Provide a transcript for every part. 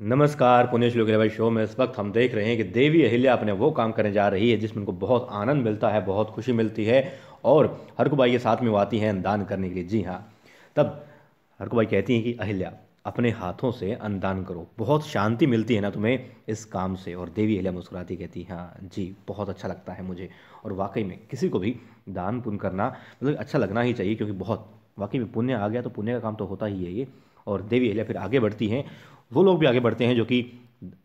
नमस्कार पुनेश लोकेला शो में इस वक्त हम देख रहे हैं कि देवी अहिल्या अपने वो काम करने जा रही है जिसमें उनको बहुत आनंद मिलता है बहुत खुशी मिलती है और हरकुबाई के साथ में वो आती हैं अनदान करने के लिए जी हाँ तब हरकुबाई कहती हैं कि अहिल्या अपने हाथों से अनदान करो बहुत शांति मिलती है ना तुम्हें इस काम से और देवी अहिल्या मुस्कुराती कहती है हाँ जी बहुत अच्छा लगता है मुझे और वाकई में किसी को भी दान पुण्य करना मतलब अच्छा लगना ही चाहिए क्योंकि बहुत वाकई में पुण्य आ गया तो पुण्य का काम तो होता ही है ये और देवी अहिल्या फिर आगे बढ़ती हैं वो लोग भी आगे बढ़ते हैं जो कि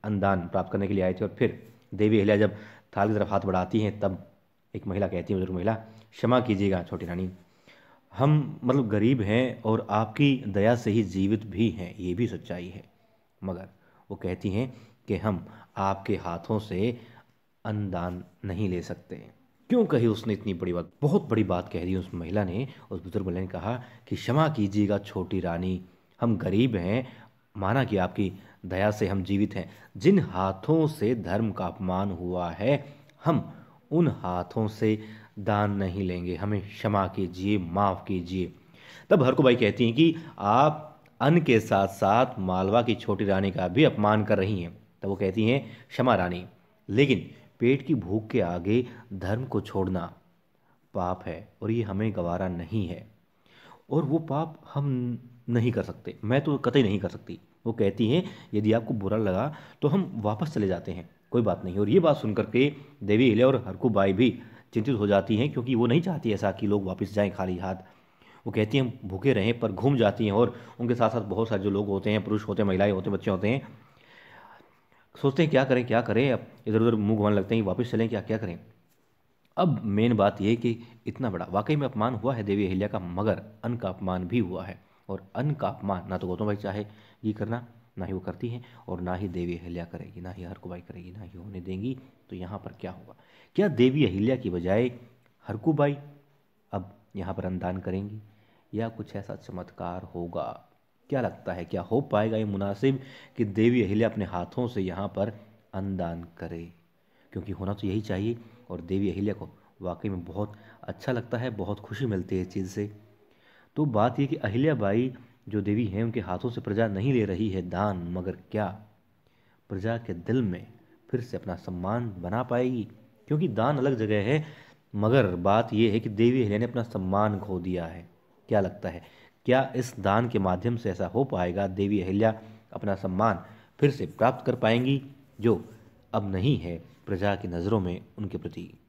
अनदान प्राप्त करने के लिए आए थे और फिर देवी अहिल्या जब थाल की तरफ हाथ बढ़ाती हैं तब एक महिला कहती है बुजुर्ग महिला क्षमा कीजिएगा छोटी रानी हम मतलब गरीब हैं और आपकी दया से ही जीवित भी हैं ये भी सच्चाई है मगर वो कहती हैं कि हम आपके हाथों से अनदान नहीं ले सकते क्यों कही उसने इतनी बड़ी बात बहुत बड़ी बात कह दी उस महिला ने उस बुजुर्ग महिला ने कहा कि क्षमा कीजिएगा छोटी रानी हम गरीब हैं माना कि आपकी दया से हम जीवित हैं जिन हाथों से धर्म का अपमान हुआ है हम उन हाथों से दान नहीं लेंगे हमें क्षमा कीजिए माफ़ कीजिए तब हरको भाई कहती हैं कि आप अन्न के साथ साथ मालवा की छोटी रानी का भी अपमान कर रही हैं तब वो कहती हैं क्षमा रानी लेकिन पेट की भूख के आगे धर्म को छोड़ना पाप है और ये हमें गवारा नहीं है और वो पाप हम नहीं कर सकते मैं तो कतई नहीं कर सकती वो कहती हैं यदि आपको बुरा लगा तो हम वापस चले जाते हैं कोई बात नहीं और ये बात सुन करके देवी इले और हरकू बाई भी चिंतित हो जाती हैं क्योंकि वो नहीं चाहती ऐसा कि लोग वापस जाएं खाली हाथ वो कहती हैं भूखे रहें पर घूम जाती हैं और उनके साथ साथ बहुत सारे जो लोग होते हैं पुरुष होते हैं महिलाएं होते हैं बच्चे होते हैं सोचते हैं क्या करें क्या करें अब इधर उधर मुँह घुमाने लगते हैं वापस चलें क्या क्या करें अब मेन बात यह कि इतना बड़ा वाकई में अपमान हुआ है देवी अहिल्या का मगर अन्न का अपमान भी हुआ है और अन्न का अपमान ना तो गौतम भाई चाहे ये करना ना ही वो करती हैं और ना ही देवी अहिल्या करेगी ना ही हरकुबाई करेगी ना ही होने देंगी तो यहाँ पर क्या होगा क्या देवी अहिल्या की बजाय हरकुबाई अब यहाँ पर अनदान करेंगी या कुछ ऐसा चमत्कार होगा क्या लगता है क्या हो पाएगा ये मुनासिब कि देवी अहिल्या अपने हाथों से यहाँ पर अनदान करे क्योंकि होना तो यही चाहिए और देवी अहिल्या को वाकई में बहुत अच्छा लगता है बहुत खुशी मिलती है इस चीज़ से तो बात यह कि अहिल्या बाई जो देवी हैं उनके हाथों से प्रजा नहीं ले रही है दान मगर क्या प्रजा के दिल में फिर से अपना सम्मान बना पाएगी क्योंकि दान अलग जगह है मगर बात यह है कि देवी अहिल्या ने अपना सम्मान खो दिया है क्या लगता है क्या इस दान के माध्यम से ऐसा हो पाएगा देवी अहिल्या अपना सम्मान फिर से प्राप्त कर पाएंगी जो अब नहीं है प्रजा की नज़रों में उनके प्रति